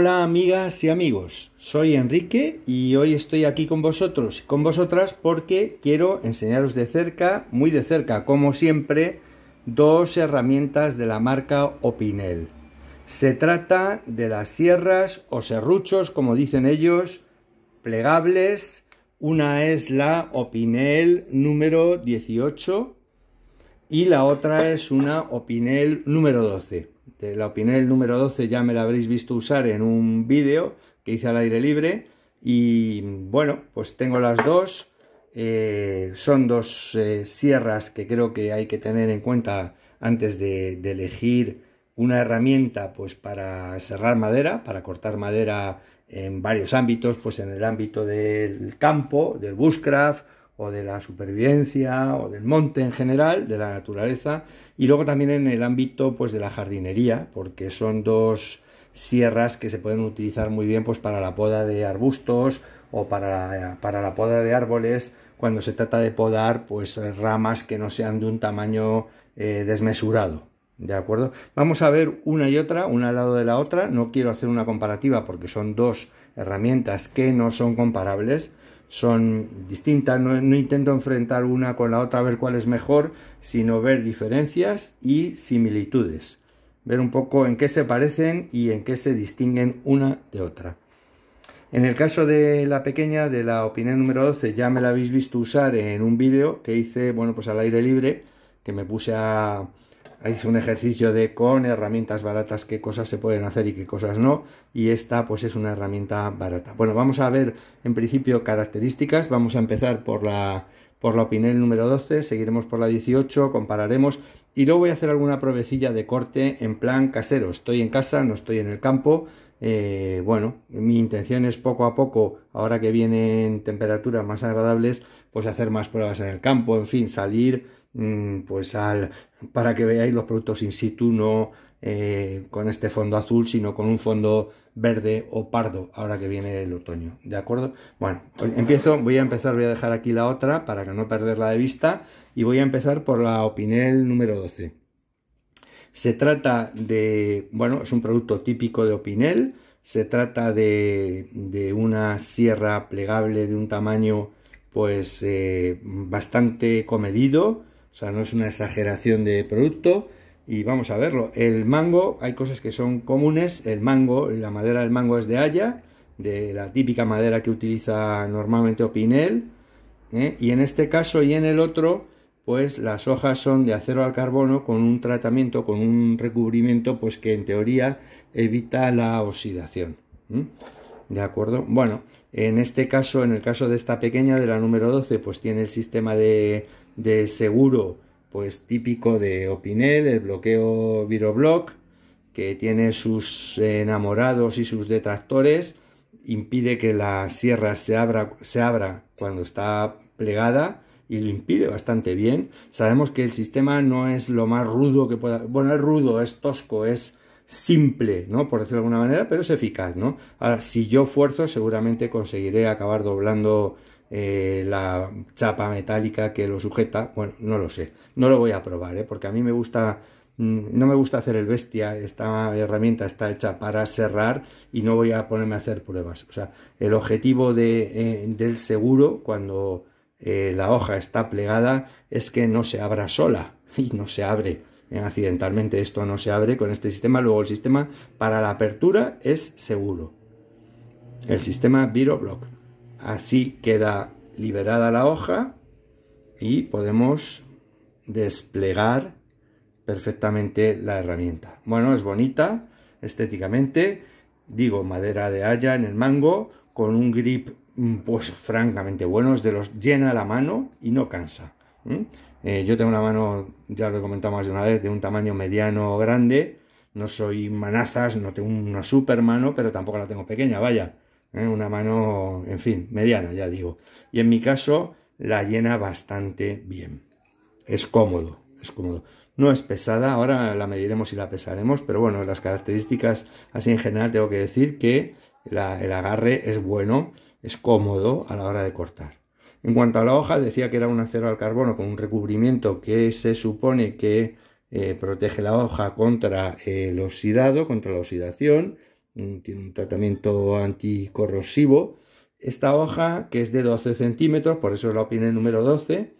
Hola amigas y amigos, soy Enrique y hoy estoy aquí con vosotros y con vosotras porque quiero enseñaros de cerca, muy de cerca, como siempre, dos herramientas de la marca Opinel. Se trata de las sierras o serruchos, como dicen ellos, plegables. Una es la Opinel número 18 y la otra es una Opinel número 12 de este, la Opinel número 12 ya me la habréis visto usar en un vídeo que hice al aire libre. Y bueno, pues tengo las dos. Eh, son dos eh, sierras que creo que hay que tener en cuenta antes de, elegir una herramienta pues para serrar madera, para cortar madera en varios ámbitos, pues en el ámbito del campo, del bushcraft o de la supervivencia o del monte en general, de la naturaleza, y luego también en el ámbito pues, de la jardinería, porque son dos sierras que se pueden utilizar muy bien pues, para la poda de arbustos o para, la poda de árboles cuando se trata de podar pues, ramas que no sean de un tamaño eh, desmesurado. ¿De acuerdo? Vamos a ver una y otra, una al lado de la otra. No quiero hacer una comparativa porque son dos herramientas que no son comparables, son distintas, no, intento enfrentar una con la otra a ver cuál es mejor, sino ver diferencias y similitudes, ver un poco en qué se parecen y en qué se distinguen una de otra. En el caso de la pequeña, de la opinión número 12, ya me la habéis visto usar en un vídeo que hice, bueno, pues al aire libre, que me puse a, hice un ejercicio de con herramientas baratas qué cosas se pueden hacer y qué cosas no y esta pues es una herramienta barata bueno vamos a ver en principio características vamos a empezar por la por la opinel número 12 seguiremos por la 18 compararemos y luego voy a hacer alguna provecilla de corte en plan casero estoy en casa no estoy en el campo eh, bueno, mi intención es poco a poco, ahora que vienen temperaturas más agradables, pues hacer más pruebas en el campo, en fin, salir Mm, pues al, para que veáis los productos in situ, no eh, con este fondo azul, sino con un fondo verde o pardo, ahora que viene el otoño, ¿de acuerdo? Bueno, pues empiezo, voy a empezar, voy a dejar aquí la otra para que no perderla de vista y voy a empezar por la Opinel número 12. Se trata de, bueno, es un producto típico de Opinel, se trata de, una sierra plegable de un tamaño pues eh, bastante comedido, o sea, no es una exageración de producto y vamos a verlo. El mango, hay cosas que son comunes. El mango, la madera del mango es de haya, de la típica madera que utiliza normalmente Opinel. ¿eh? Y en este caso y en el otro, pues las hojas son de acero al carbono con un tratamiento, con un recubrimiento, pues que en teoría evita la oxidación. ¿De acuerdo? Bueno, en este caso, en el caso de esta pequeña, de la número 12, pues tiene el sistema de de seguro pues típico de Opinel, el bloqueo Viroblock, que tiene sus enamorados y sus detractores, impide que la sierra se abra, se abra cuando está plegada y lo impide bastante bien. Sabemos que el sistema no es lo más rudo que pueda... Bueno, es rudo, es tosco, es simple, ¿no? Por decirlo de alguna manera, pero es eficaz, ¿no? Ahora, si yo fuerzo, seguramente conseguiré acabar doblando eh, la chapa metálica que lo sujeta, bueno, no lo sé, no lo voy a probar, eh, porque a mí me gusta, mm, no me gusta hacer el bestia, esta herramienta está hecha para cerrar y no voy a ponerme a hacer pruebas. O sea, el objetivo de, eh, del seguro cuando la hoja está plegada es que no se abra sola y no se abre. Accidentalmente esto no se abre con este sistema, luego el sistema para la apertura es seguro. El sistema ViroBlock. Así queda liberada la hoja y podemos desplegar perfectamente la herramienta. Bueno, es bonita estéticamente, digo madera de haya en el mango, con un grip mm, pues francamente bueno, es de los llena la mano y no cansa. Eh, yo tengo una mano, ya lo he comentado más de una vez, de un tamaño mediano o grande, no soy manazas, no tengo una super mano, pero tampoco la tengo pequeña, vaya. ¿eh? una mano, en fin, mediana, ya digo. Y en mi caso la llena bastante bien. Es cómodo, es cómodo. No es pesada, ahora la mediremos y la pesaremos, pero bueno, las características así en general tengo que decir que el agarre es bueno, es cómodo a la hora de cortar. En cuanto a la hoja, decía que era un acero al carbono con un recubrimiento que se supone que eh, protege la hoja contra el oxidado, contra la oxidación, tiene un tratamiento anticorrosivo. Esta hoja, que es de 12 centímetros, por eso la opinión número 12,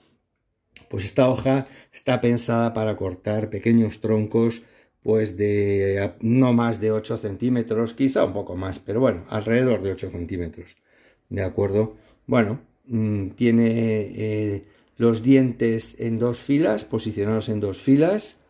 pues esta hoja está pensada para cortar pequeños troncos pues de no más de 8 centímetros, quizá un poco más, pero bueno, alrededor de 8 centímetros, ¿de acuerdo? Bueno, mm, tiene eh, los dientes en dos filas, posicionados en dos filas,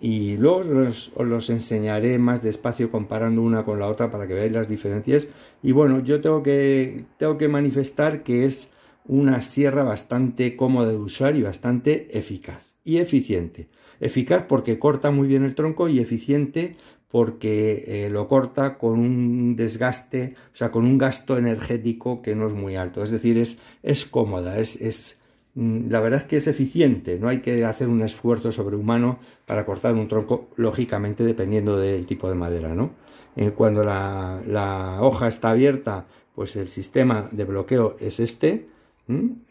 y luego os, los enseñaré más despacio comparando una con la otra para que veáis las diferencias y bueno yo tengo que tengo que manifestar que es una sierra bastante cómoda de usar y bastante eficaz y eficiente eficaz porque corta muy bien el tronco y eficiente porque eh, lo corta con un desgaste o sea con un gasto energético que no es muy alto es decir es es cómoda es, es mm, la verdad es que es eficiente, no hay que hacer un esfuerzo sobrehumano para cortar un tronco, lógicamente dependiendo del tipo de madera, ¿no? Eh, cuando la, hoja está abierta, pues el sistema de bloqueo es este.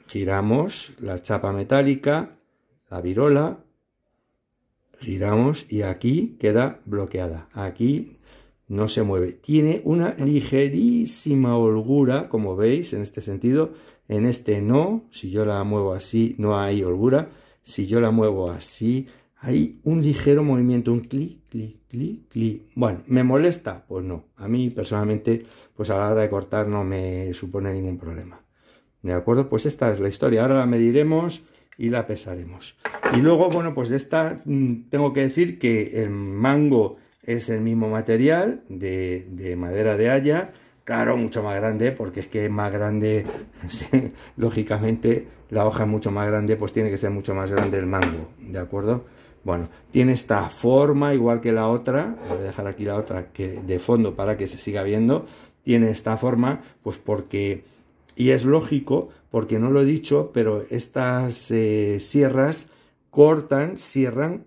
Giramos la chapa metálica, la virola, giramos y aquí queda bloqueada. Aquí no se mueve. Tiene una ligerísima holgura, como veis, en este sentido. En este no, si yo la muevo así, no hay holgura. Si yo la muevo así, hay un ligero movimiento, un clic, clic, clic, clic. Bueno, ¿me molesta? Pues no. A mí personalmente, pues a la hora de cortar no me supone ningún problema. ¿De acuerdo? Pues esta es la historia. Ahora la mediremos y la pesaremos. Y luego, bueno, pues de esta mm, tengo que decir que el mango es el mismo material de, de madera de haya. Claro, mucho más grande, porque es que es más grande, lógicamente, la hoja es mucho más grande, pues tiene que ser mucho más grande el mango, ¿de acuerdo? Bueno, tiene esta forma igual que la otra, voy a dejar aquí la otra de fondo para que se siga viendo, tiene esta forma pues porque, y es lógico, porque no lo he dicho, pero estas eh, sierras cortan, cierran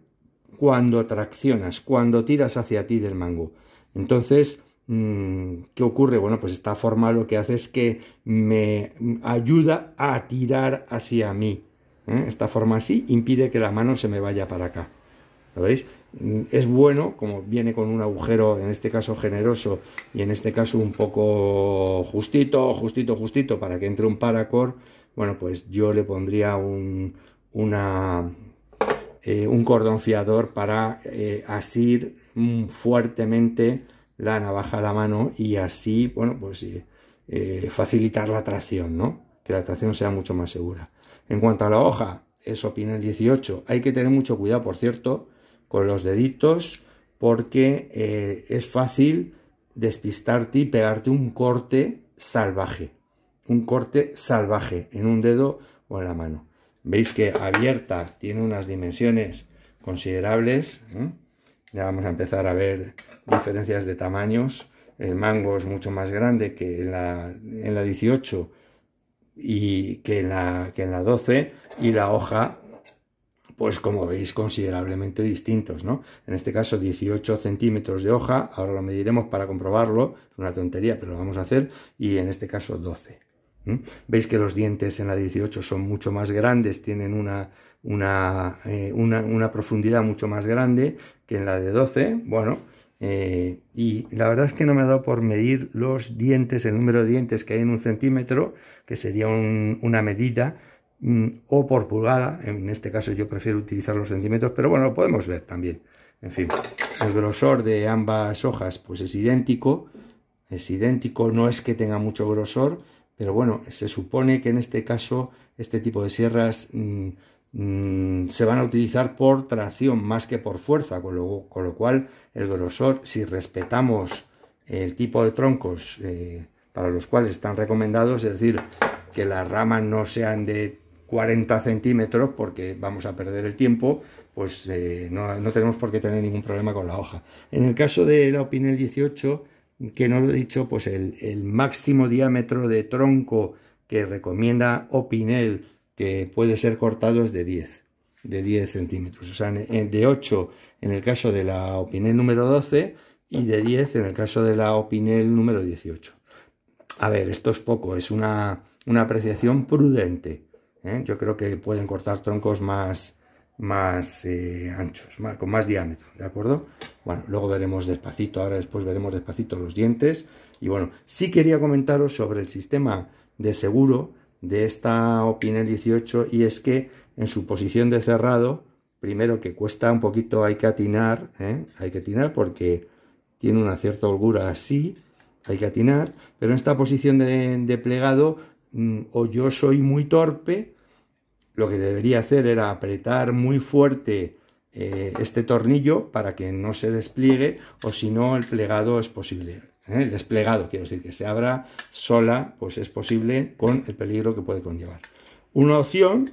cuando traccionas, cuando tiras hacia ti del mango. Entonces, mm, ¿Qué ocurre? Bueno, pues esta forma lo que hace es que me ayuda a tirar hacia mí. ¿eh? Esta forma así impide que la mano se me vaya para acá. ¿Lo veis? Mm, es bueno, como viene con un agujero, en este caso generoso, y en este caso un poco justito, justito, justito, para que entre un paracord, bueno, pues yo le pondría un, una, eh, un cordón fiador para eh, asir mm, fuertemente la navaja a la mano y así, bueno, pues facilitar la tracción, ¿no? Que la tracción sea mucho más segura. En cuanto a la hoja, eso opina el 18. Hay que tener mucho cuidado, por cierto, con los deditos porque eh, es fácil despistarte y pegarte un corte salvaje. Un corte salvaje en un dedo o en la mano. Veis que abierta tiene unas dimensiones considerables. ¿eh? Ya vamos a empezar a ver diferencias de tamaños. El mango es mucho más grande que en la, en la 18 y que en la, 12 y la hoja pues como veis considerablemente distintos, ¿no? En este caso 18 centímetros de hoja, ahora lo mediremos para comprobarlo, una tontería, pero lo vamos a hacer, y en este caso 12. Veis que los dientes en la 18 son mucho más grandes, tienen una, una, eh, una, una profundidad mucho más grande que en la de 12, bueno, eh, y la verdad es que no me ha dado por medir los dientes, el número de dientes que hay en un centímetro, que sería una medida, mm, o por pulgada, en este caso yo prefiero utilizar los centímetros, pero bueno, lo podemos ver también. En fin, el grosor de ambas hojas pues es idéntico, es idéntico, no es que tenga mucho grosor, pero bueno, se supone que en este caso este tipo de sierras... Mm, Mm, se van a utilizar por tracción más que por fuerza, con lo, cual el grosor, si respetamos el tipo de troncos eh, para los cuales están recomendados, es decir, que las ramas no sean de 40 centímetros porque vamos a perder el tiempo, pues eh, no, tenemos por qué tener ningún problema con la hoja. En el caso de la Opinel 18, que no lo he dicho, pues el máximo diámetro de tronco que recomienda Opinel puede ser cortado es de 10, de 10 centímetros, o sea, de 8 en el caso de la opinel número 12 y de 10 en el caso de la opinel número 18. A ver, esto es poco, es una, una apreciación prudente. ¿eh? Yo creo que pueden cortar troncos más, más eh, anchos, con más diámetro, ¿de acuerdo? Bueno, luego veremos despacito, ahora después veremos despacito los dientes. Y bueno, sí quería comentaros sobre el sistema de seguro de esta Opinel 18 y es que en su posición de cerrado, primero que cuesta un poquito, hay que atinar, ¿eh? hay que atinar porque tiene una cierta holgura así, hay que atinar, pero en esta posición de, plegado mm, o yo soy muy torpe, lo que debería hacer era apretar muy fuerte eh, este tornillo para que no se despliegue o si no el plegado es posible. ¿eh? desplegado, quiero decir, que se abra sola, pues es posible con el peligro que puede conllevar. Una opción,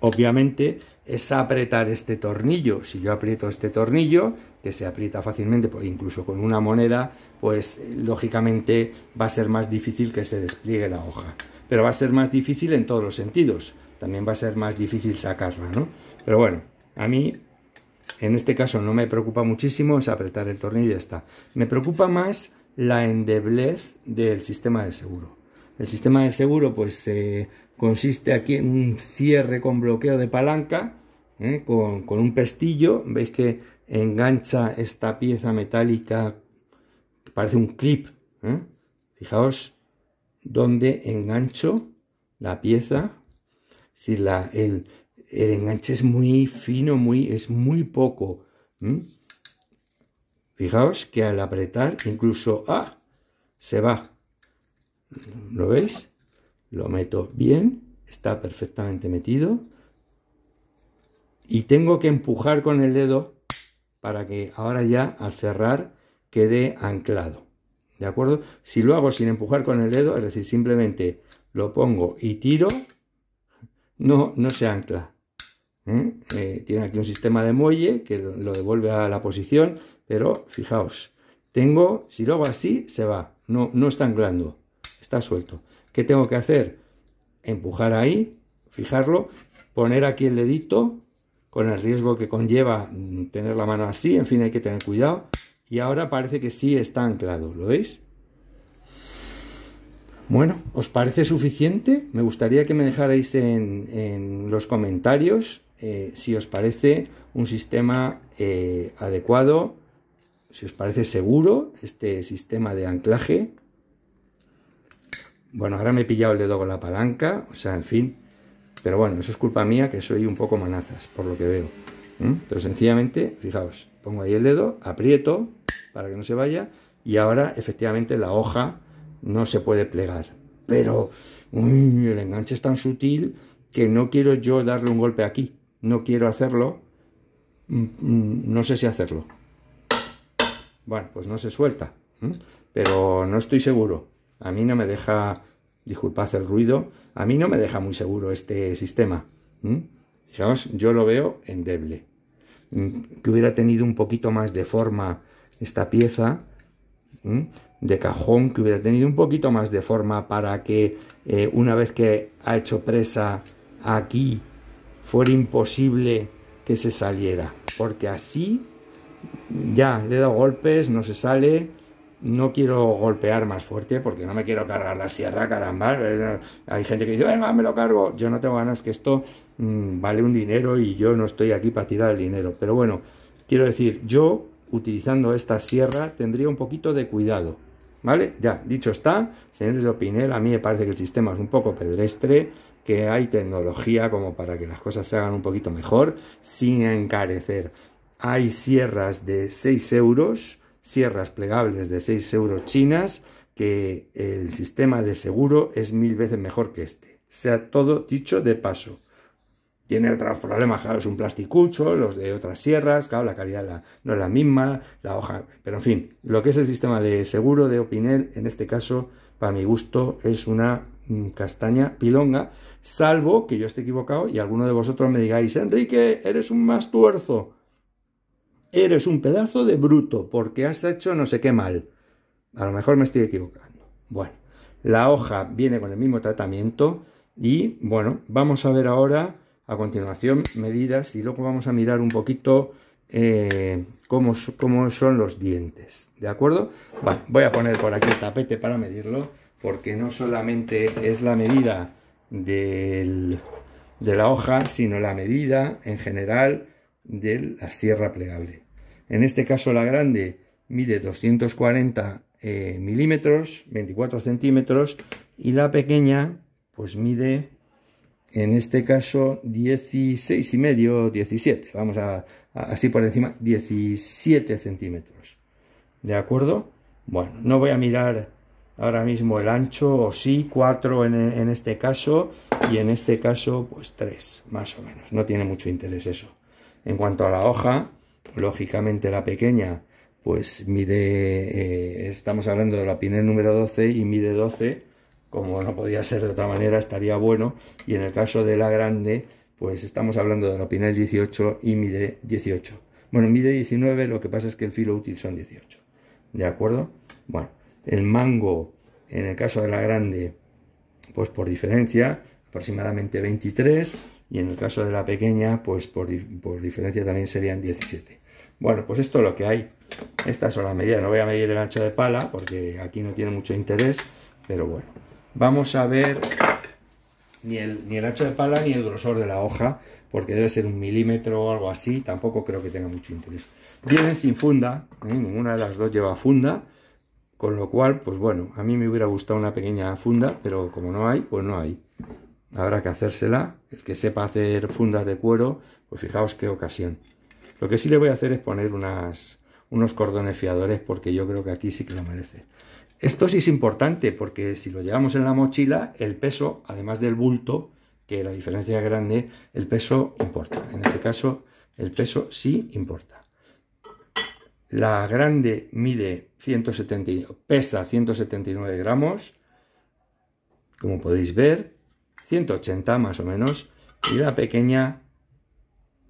obviamente, es apretar este tornillo. Si yo aprieto este tornillo, que se aprieta fácilmente, pues incluso con una moneda, pues eh, lógicamente va a ser más difícil que se despliegue la hoja. Pero va a ser más difícil en todos los sentidos. También va a ser más difícil sacarla, ¿no? Pero bueno, a mí en este caso no me preocupa muchísimo, es apretar el tornillo y ya está. Me preocupa más la endeblez del sistema de seguro. El sistema de seguro pues eh, consiste aquí en un cierre con bloqueo de palanca, ¿eh? con, un pestillo, veis que engancha esta pieza metálica, que parece un clip, ¿eh? fijaos donde engancho la pieza, si la, el, el enganche es muy fino, muy, es muy poco. Fijaos que al apretar incluso ¡ah! se va. ¿Lo veis? Lo meto bien, está perfectamente metido. Y tengo que empujar con el dedo para que ahora ya al cerrar quede anclado. ¿De acuerdo? Si lo hago sin empujar con el dedo, es decir, simplemente lo pongo y tiro, no, no se ancla. Eh, tiene aquí un sistema de muelle que lo devuelve a la posición, pero fijaos, tengo, si lo hago así, se va, no, no está anclando, está suelto. ¿Qué tengo que hacer? Empujar ahí, fijarlo, poner aquí el dedito, con el riesgo que conlleva mm, tener la mano así, en fin, hay que tener cuidado. Y ahora parece que sí está anclado, ¿lo veis? Bueno, ¿os parece suficiente? Me gustaría que me dejarais en los comentarios eh, si os parece un sistema eh, adecuado, si os parece seguro este sistema de anclaje. Bueno, ahora me he pillado el dedo con la palanca, o sea, en fin. Pero bueno, eso es culpa mía que soy un poco manazas, por lo que veo. Pero sencillamente, fijaos, pongo ahí el dedo, aprieto para que no se vaya y ahora efectivamente la hoja no se puede plegar. Pero el enganche es tan sutil que no quiero yo darle un golpe aquí no quiero hacerlo, mm, mm, no sé si hacerlo. Bueno, pues no se suelta, pero no estoy seguro. A mí no me deja, disculpad el ruido, a mí no me deja muy seguro este sistema. Fijaos, yo lo veo endeble. Mm, que hubiera tenido un poquito más de forma esta pieza, de cajón, que hubiera tenido un poquito más de forma para que eh, una vez que ha hecho presa aquí fuera imposible que se saliera, porque así ya le he dado golpes, no se sale, no quiero golpear más fuerte porque no me quiero cargar la sierra, caramba. Hay gente que dice, venga, me lo cargo. Yo no tengo ganas que esto mm, vale un dinero y yo no estoy aquí para tirar el dinero. Pero bueno, quiero decir, yo utilizando esta sierra tendría un poquito de cuidado. ¿Vale? Ya, dicho está, señores de Opinel, a mí me parece que el sistema es un poco pedrestre, que hay tecnología como para que las cosas se hagan un poquito mejor sin encarecer. Hay sierras de 6 euros, sierras plegables de 6 euros chinas, que el sistema de seguro es mil veces mejor que este. Sea todo dicho de paso. Tiene otros problemas, claro, es un plasticucho, los de otras sierras, claro, la calidad no es la misma, la hoja, pero en fin, lo que es el sistema de seguro de Opinel, en este caso, para mi gusto, es una mm, castaña pilonga, salvo que yo esté equivocado y alguno de vosotros me digáis, Enrique, eres un mastuerzo, eres un pedazo de bruto porque has hecho no sé qué mal. A lo mejor me estoy equivocando. Bueno, la hoja viene con el mismo tratamiento y bueno, vamos a ver ahora a continuación medidas y luego vamos a mirar un poquito eh, cómo, cómo, son los dientes, ¿de acuerdo? Bueno, voy a poner por aquí el tapete para medirlo porque no solamente es la medida de la hoja, sino la medida en general de la sierra plegable. En este caso la grande mide 240 eh, milímetros, 24 centímetros, y la pequeña pues mide en este caso 16 y medio, 17, vamos a, a, así por encima, 17 centímetros. ¿De acuerdo? Bueno, no voy a mirar ahora mismo el ancho, o sí, 4 en, este caso, y en este caso, pues 3, más o menos. No tiene mucho interés eso. En cuanto a la hoja, lógicamente la pequeña, pues mide, eh, estamos hablando de la pinel número 12 y mide 12, como no podía ser de otra manera, estaría bueno. Y en el caso de la grande, pues estamos hablando de la pinel 18 y mide 18. Bueno, mide 19, lo que pasa es que el filo útil son 18. ¿De acuerdo? Bueno, el mango, en el caso de la grande, pues por diferencia, aproximadamente 23, y en el caso de la pequeña, pues por, diferencia también serían 17. Bueno, pues esto es lo que hay. Estas son las medidas. No voy a medir el ancho de pala porque aquí no tiene mucho interés, pero bueno. Vamos a ver ni el, ni el ancho de pala ni el grosor de la hoja, porque debe ser un milímetro o algo así. Tampoco creo que tenga mucho interés. Vienen sin funda, ¿eh? ninguna de las dos lleva funda. Con lo cual, pues bueno, a mí me hubiera gustado una pequeña funda, pero como no hay, pues no hay. Habrá que hacérsela. El que sepa hacer fundas de cuero, pues fijaos qué ocasión. Lo que sí le voy a hacer es poner unas, unos cordones fiadores porque yo creo que aquí sí que lo merece. Esto sí es importante porque si lo llevamos en la mochila, el peso, además del bulto, que la diferencia es grande, el peso importa. En este caso, el peso sí importa. La grande mide 170, pesa 179 gramos, como podéis ver, 180 más o menos, y la pequeña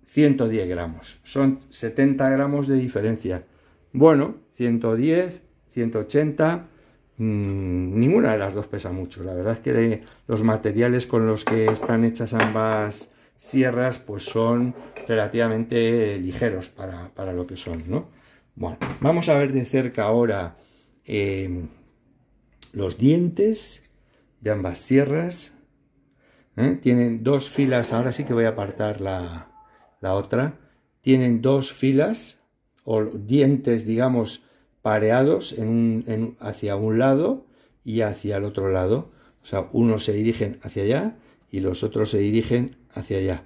110 gramos. Son 70 gramos de diferencia. Bueno, 110, 180, mm, ninguna de las dos pesa mucho. La verdad es que los materiales con los que están hechas ambas sierras pues son relativamente ligeros para, para lo que son, ¿no? Bueno, vamos a ver de cerca ahora eh, los dientes de ambas sierras. ¿eh? Tienen dos filas, ahora sí que voy a apartar la, otra. Tienen dos filas o dientes, digamos, pareados hacia un lado y hacia el otro lado. O sea, unos se dirigen hacia allá y los otros se dirigen hacia allá.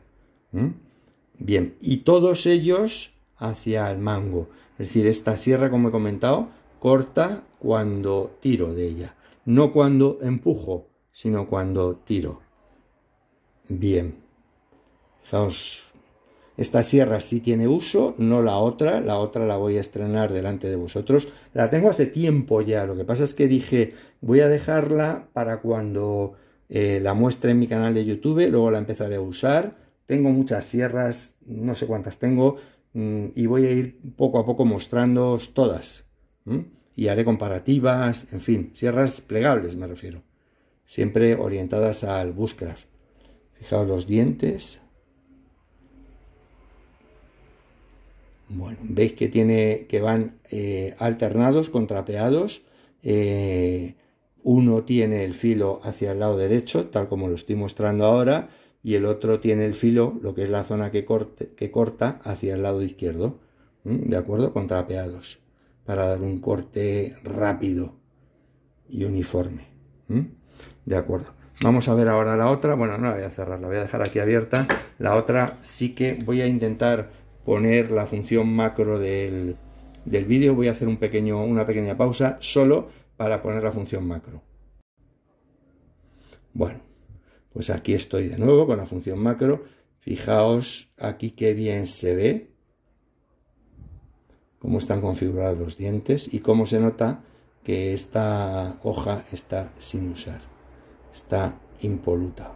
Bien, y todos ellos hacia el mango. Es decir, esta sierra, como he comentado, corta cuando tiro de ella. No cuando empujo, sino cuando tiro. Bien. Fijaos, esta sierra sí tiene uso, no la otra. La otra la voy a estrenar delante de vosotros. La tengo hace tiempo ya. Lo que pasa es que dije, voy a dejarla para cuando eh, la muestre en mi canal de YouTube. Luego la empezaré a usar. Tengo muchas sierras, no sé cuántas tengo. Mm, y voy a ir poco a poco mostrándoos todas. Y haré comparativas, en fin, sierras plegables me refiero. Siempre orientadas al bushcraft. Fijaos los dientes. Bueno, veis que, tiene, que van eh, alternados, contrapeados. Eh, uno tiene el filo hacia el lado derecho, tal como lo estoy mostrando ahora y el otro tiene el filo, lo que es la zona que, corte, que corta, hacia el lado izquierdo, ¿de acuerdo? Con trapeados, para dar un corte rápido y uniforme, ¿de acuerdo? Vamos a ver ahora la otra, bueno, no la voy a cerrar, la voy a dejar aquí abierta. La otra sí que voy a intentar poner la función macro del, del vídeo, voy a hacer un pequeño, una pequeña pausa solo para poner la función macro. Bueno, pues aquí estoy de nuevo con la función macro. Fijaos aquí qué bien se ve cómo están configurados los dientes y cómo se nota que esta hoja está sin usar, está impoluta.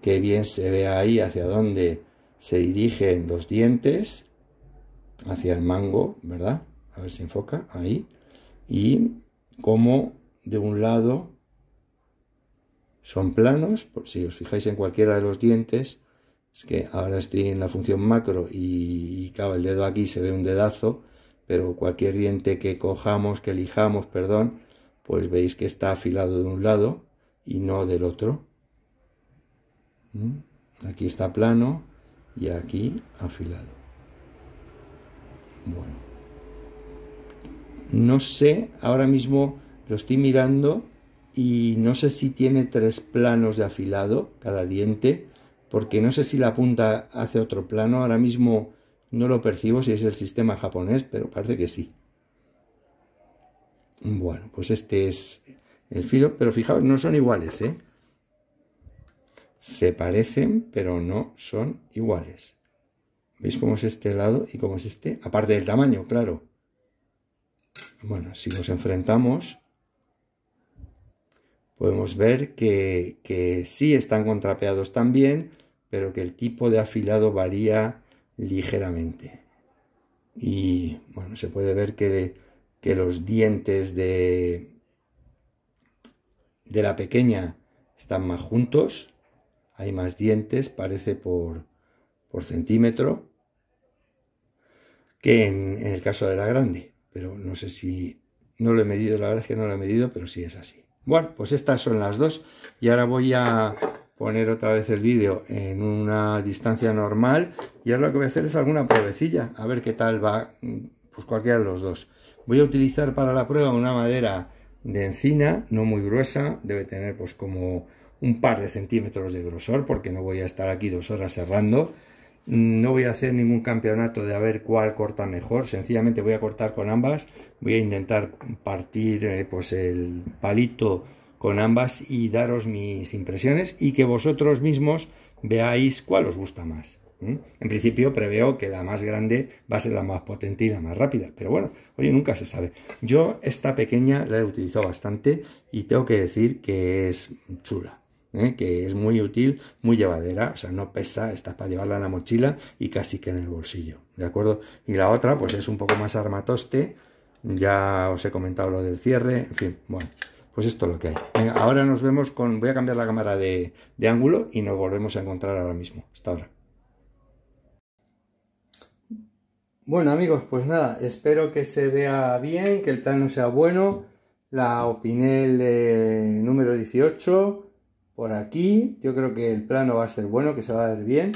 Qué bien se ve ahí hacia dónde se dirigen los dientes, hacia el mango, ¿verdad? A ver si enfoca ahí. Y cómo de un lado son planos, por si os fijáis en cualquiera de los dientes, es que ahora estoy en la función macro y, el dedo aquí se ve un dedazo, pero cualquier diente que cojamos, que elijamos, perdón, pues veis que está afilado de un lado y no del otro. ¿Mm? Aquí está plano y aquí afilado. Bueno. No sé, ahora mismo lo estoy mirando y no sé si tiene tres planos de afilado cada diente, porque no sé si la punta hace otro plano, ahora mismo no lo percibo si es el sistema japonés, pero parece que sí. Bueno, pues este es el filo, pero fijaos, no son iguales, ¿eh? Se parecen, pero no son iguales. ¿Veis cómo es este lado y cómo es este? Aparte del tamaño, claro. Bueno, si nos enfrentamos, podemos ver que, sí están contrapeados también, pero que el tipo de afilado varía ligeramente. Y bueno, se puede ver que, que los dientes de, de la pequeña están más juntos, hay más dientes, parece por, por centímetro, que en, en, el caso de la grande. Pero no sé si, no lo he medido, la verdad es que no lo he medido, pero sí es así. Bueno, pues estas son las dos. Y ahora voy a poner otra vez el vídeo en una distancia normal. Y ahora lo que voy a hacer es alguna pruebecilla, A ver qué tal va, mm, pues cualquiera de los dos. Voy a utilizar para la prueba una madera de encina, no muy gruesa. Debe tener pues como un par de centímetros de grosor porque no voy a estar aquí dos horas cerrando. No voy a hacer ningún campeonato de a ver cuál corta mejor, sencillamente voy a cortar con ambas, voy a intentar partir eh, pues, el palito con ambas y daros mis impresiones y que vosotros mismos veáis cuál os gusta más. En principio preveo que la más grande va a ser la más potente y la más rápida, pero bueno, oye, nunca se sabe. Yo esta pequeña la he utilizado bastante y tengo que decir que es chula. ¿eh? que es muy útil, muy llevadera, o sea, no pesa, está para llevarla en la mochila y casi que en el bolsillo, ¿de acuerdo? Y la otra, pues es un poco más armatoste, ya os he comentado lo del cierre, en fin, bueno, pues esto es lo que hay. ahora nos vemos con, voy a cambiar la cámara de, ángulo y nos volvemos a encontrar ahora mismo, hasta ahora. Bueno amigos, pues nada, espero que se vea bien, que el plano sea bueno, la Opinel eh, número 18, por aquí. Yo creo que el plano va a ser bueno, que se va a ver bien.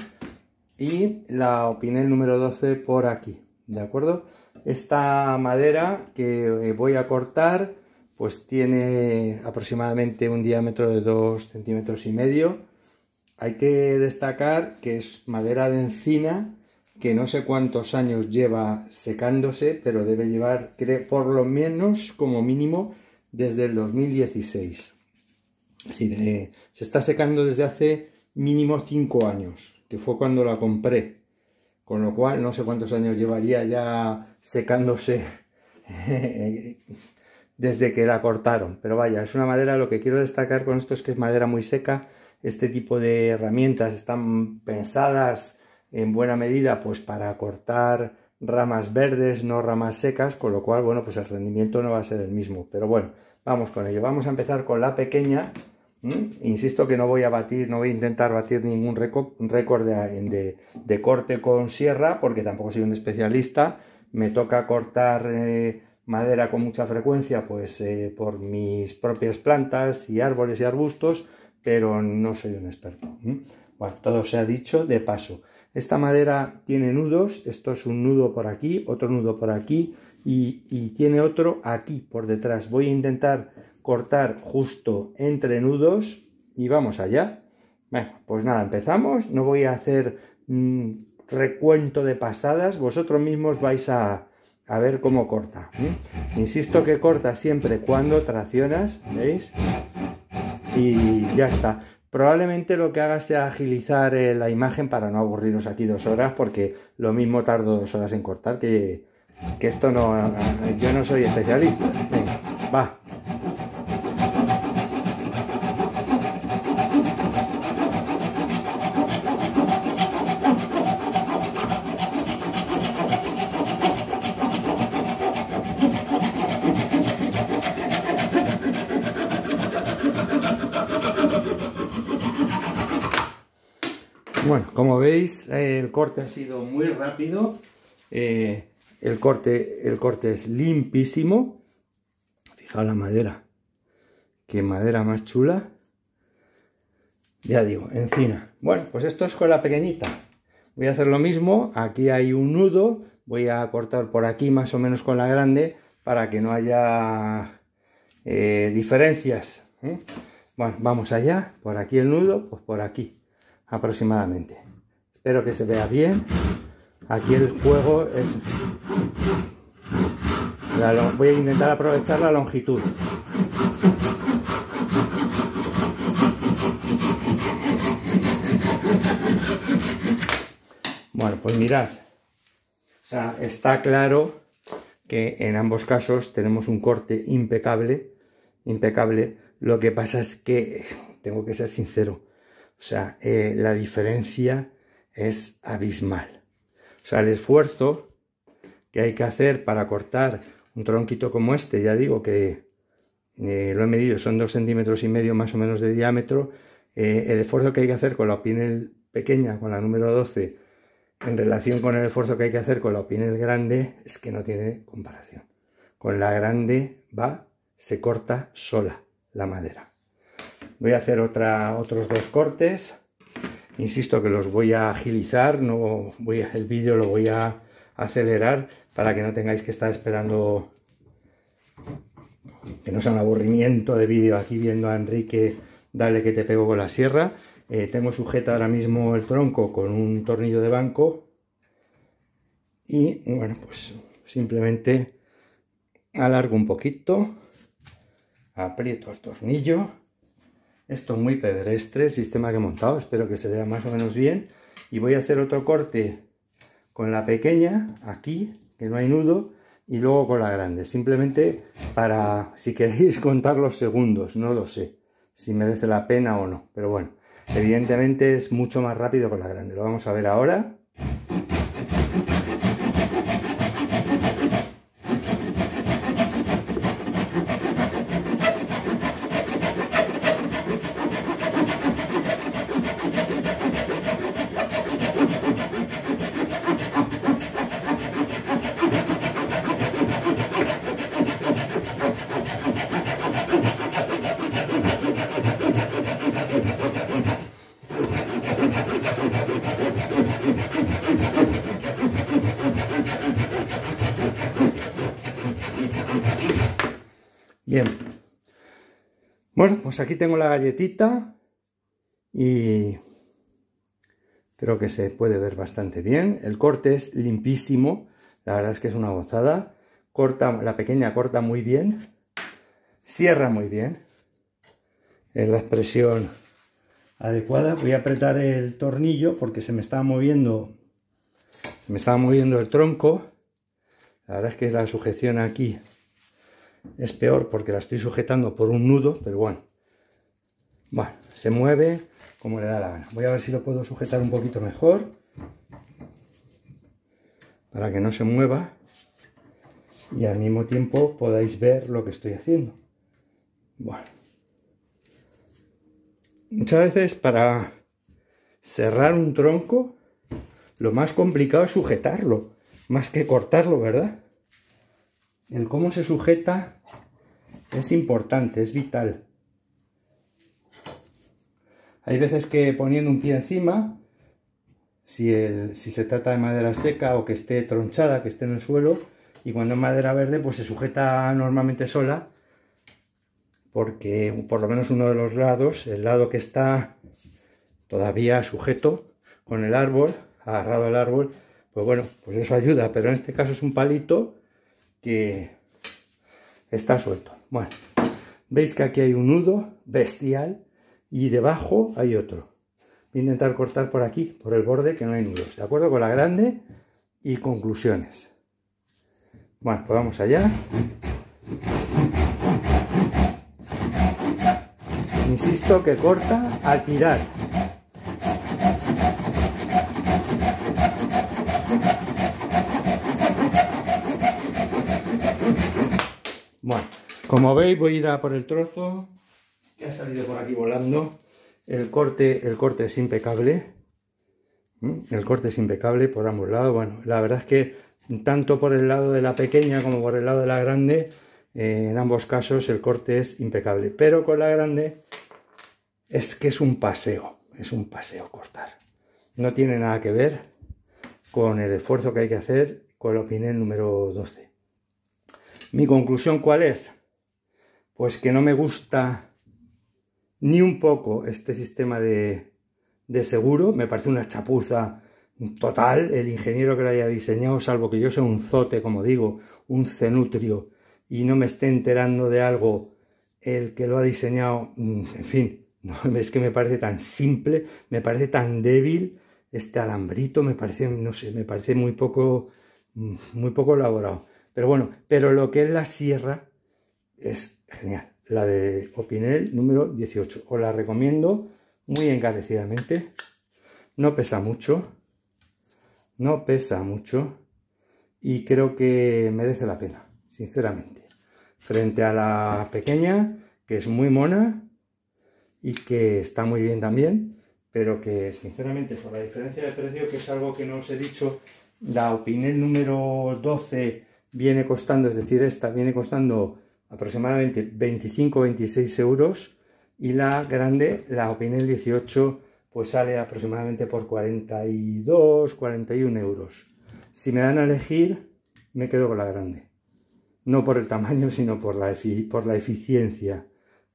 Y la opinel número 12 por aquí, ¿de acuerdo? Esta madera que eh, voy a cortar, pues tiene aproximadamente un diámetro de 2 centímetros y medio. Hay que destacar que es madera de encina, que no sé cuántos años lleva secándose, pero debe llevar por lo menos como mínimo desde el 2016. Eh, se está secando desde hace mínimo 5 años, que fue cuando la compré. Con lo cual, no sé cuántos años llevaría ya secándose desde que la cortaron. Pero vaya, es una madera, lo que quiero destacar con esto es que es madera muy seca. Este tipo de herramientas están pensadas en buena medida pues para cortar ramas verdes, no ramas secas, con lo cual, bueno, pues el rendimiento no va a ser el mismo. Pero bueno, vamos con ello. Vamos a empezar con la pequeña, ¿Mm? Insisto que no voy a batir, no voy a intentar batir ningún récord de, corte con sierra, porque tampoco soy un especialista. Me toca cortar eh, madera con mucha frecuencia, pues eh, por mis propias plantas y árboles y arbustos, pero no soy un experto. Bueno, todo se ha dicho de paso. Esta madera tiene nudos, esto es un nudo por aquí, otro nudo por aquí y tiene otro aquí por detrás. Voy a intentar cortar justo entre nudos y vamos allá. Bueno, pues nada, empezamos. No voy a hacer mm, recuento de pasadas. Vosotros mismos vais a, ver cómo corta. ¿eh? Insisto que corta siempre cuando traccionas, ¿veis? Y ya está. Probablemente lo que haga sea agilizar eh, la imagen para no aburriros aquí dos horas, porque lo mismo tardo dos horas en cortar, que, que esto no... Yo no soy especialista. Venga, va. Como veis, eh, el corte ha sido muy rápido. Eh, el, corte, el corte es limpísimo. Fijaos la madera. Qué madera más chula. Ya digo, encina. Bueno, pues esto es con la pequeñita. Voy a hacer lo mismo. Aquí hay un nudo. Voy a cortar por aquí más o menos con la grande para que no haya eh, diferencias. Bueno, vamos allá. Por aquí el nudo, pues por aquí aproximadamente. Espero que se vea bien. Aquí el juego es... voy a intentar aprovechar la longitud. Bueno, pues mirad. O sea, está claro que en ambos casos tenemos un corte impecable, impecable. Lo que pasa es que, tengo que ser sincero, o sea, eh, la diferencia es abismal. O sea, el esfuerzo que hay que hacer para cortar un tronquito como este, ya digo que eh, lo he medido, son dos centímetros y medio más o menos de diámetro, eh, el esfuerzo que hay que hacer con la opinel pequeña, con la número 12, en relación con el esfuerzo que hay que hacer con la opinel grande, es que no tiene comparación. Con la grande va, se corta sola la madera. Voy a hacer otra, otros dos cortes. Insisto que los voy a agilizar, no voy el vídeo lo voy a acelerar para que no tengáis que estar esperando que no sea un aburrimiento de vídeo aquí viendo a Enrique dale que te pego con la sierra. Eh, tengo sujeta ahora mismo el tronco con un tornillo de banco y bueno pues simplemente alargo un poquito, aprieto el tornillo esto es muy pedestre, el sistema que he montado, espero que se vea más o menos bien. Y voy a hacer otro corte con la pequeña, aquí, que no hay nudo, y luego con la grande. Simplemente para, si queréis contar los segundos, no lo sé, si merece la pena o no. Pero bueno, evidentemente es mucho más rápido con la grande. Lo vamos a ver ahora. Bueno, pues aquí tengo la galletita y creo que se puede ver bastante bien. El corte es limpísimo, la verdad es que es una gozada. Corta, la pequeña corta muy bien, cierra muy bien. Es la expresión adecuada. Voy a apretar el tornillo porque se me estaba moviendo, se me estaba moviendo el tronco. La verdad es que es la sujeción aquí es peor porque la estoy sujetando por un nudo, pero bueno. Bueno, se mueve como le da la gana. Voy a ver si lo puedo sujetar un poquito mejor. Para que no se mueva. Y al mismo tiempo podáis ver lo que estoy haciendo. Bueno. Muchas veces para cerrar un tronco, lo más complicado es sujetarlo. Más que cortarlo, ¿verdad? el cómo se sujeta es importante, es vital. Hay veces que poniendo un pie encima, si, si, se trata de madera seca o que esté tronchada, que esté en el suelo, y cuando es madera verde, pues se sujeta normalmente sola, porque por lo menos uno de los lados, el lado que está todavía sujeto con el árbol, agarrado al árbol, pues bueno, pues eso ayuda, pero en este caso es un palito que está suelto. Bueno, veis que aquí hay un nudo bestial y debajo hay otro. Voy a intentar cortar por aquí, por el borde, que no hay nudos. De acuerdo con la grande y conclusiones. Bueno, pues vamos allá. Insisto que corta al tirar. Como veis voy a ir a por el trozo que ha salido por aquí volando. El corte, el corte es impecable. ¿Mm? El corte es impecable por ambos lados. Bueno, la verdad es que tanto por el lado de la pequeña como por el lado de la grande, eh, en ambos casos el corte es impecable. Pero con la grande es que es un paseo, es un paseo cortar. No tiene nada que ver con el esfuerzo que hay que hacer con el opinión número 12. Mi conclusión cuál es? pues que no me gusta ni un poco este sistema de, seguro, me parece una chapuza total, el ingeniero que lo haya diseñado, salvo que yo sea un zote, como digo, un cenutrio, y no me esté enterando de algo el que lo ha diseñado, mm, en fin, es que me parece tan simple, me parece tan débil este alambrito, me parece, no sé, me parece muy poco, mm, muy poco elaborado. Pero bueno, pero lo que es la sierra es genial. La de Opinel número 18. Os la recomiendo muy encarecidamente. No pesa mucho. No pesa mucho. Y creo que merece la pena, sinceramente. Frente a la pequeña, que es muy mona y que está muy bien también, pero que sinceramente por la diferencia de precio, que es algo que no os he dicho, la Opinel número 12 viene costando, es decir, esta viene costando aproximadamente 25-26 euros y la grande, la Opinel 18, pues sale aproximadamente por 42-41 euros. Si me dan a elegir, me quedo con la grande. No por el tamaño, sino por la, por la eficiencia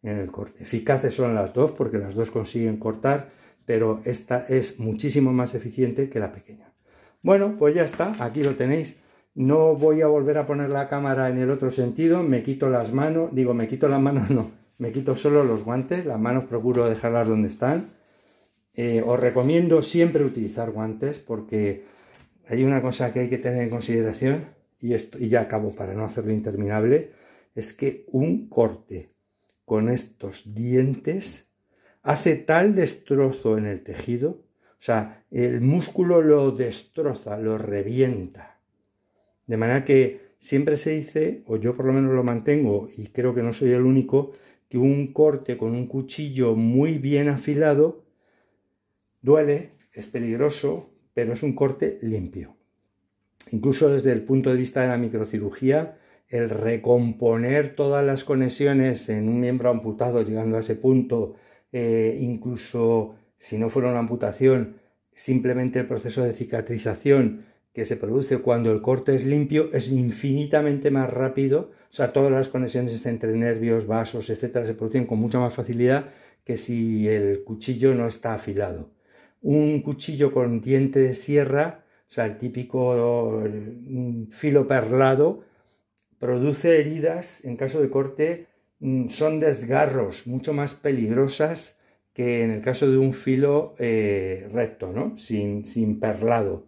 en el corte. Eficaces son las dos porque las dos consiguen cortar, pero esta es muchísimo más eficiente que la pequeña. Bueno, pues ya está, aquí lo tenéis no voy a volver a poner la cámara en el otro sentido, me quito las manos, digo, me quito las manos, no, me quito solo los guantes, las manos procuro dejarlas donde están. Eh, os recomiendo siempre utilizar guantes porque hay una cosa que hay que tener en consideración, y, esto, y ya acabo para no hacerlo interminable, es que un corte con estos dientes hace tal destrozo en el tejido, o sea, el músculo lo destroza, lo revienta de manera que siempre se dice, o yo por lo menos lo mantengo, y creo que no soy el único, que un corte con un cuchillo muy bien afilado duele, es peligroso, pero es un corte limpio. Incluso desde el punto de vista de la microcirugía, el recomponer todas las conexiones en un miembro amputado, llegando a ese punto, eh, incluso si no fuera una amputación, simplemente el proceso de cicatrización que se produce cuando el corte es limpio es infinitamente más rápido, o sea, todas las conexiones entre nervios, vasos, etcétera, se producen con mucha más facilidad que si el cuchillo no está afilado. Un cuchillo con diente de sierra, o sea, el típico filo perlado, produce heridas en caso de corte, mm, son desgarros mucho más peligrosas que en el caso de un filo eh, recto, sin, sin perlado.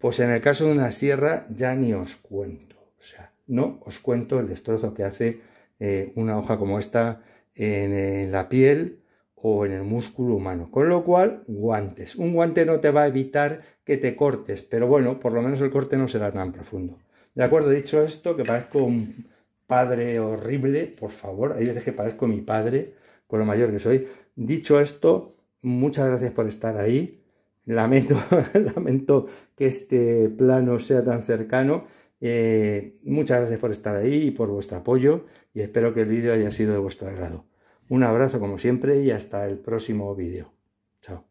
Pues en el caso de una sierra ya ni os cuento. O sea, no os cuento el destrozo que hace eh, una hoja como esta en, en eh, la piel o en el músculo humano. Con lo cual, guantes. Un guante no te va a evitar que te cortes, pero bueno, por lo menos el corte no será tan profundo. De acuerdo, dicho esto, que parezco un padre horrible, por favor, hay veces que parezco mi padre, con lo mayor que soy. Dicho esto, muchas gracias por estar ahí. Lamento, lamento que este plano sea tan cercano. Eh, muchas gracias por estar ahí y por vuestro apoyo y espero que el vídeo haya sido de vuestro agrado. Un abrazo como siempre y hasta el próximo vídeo. Chao.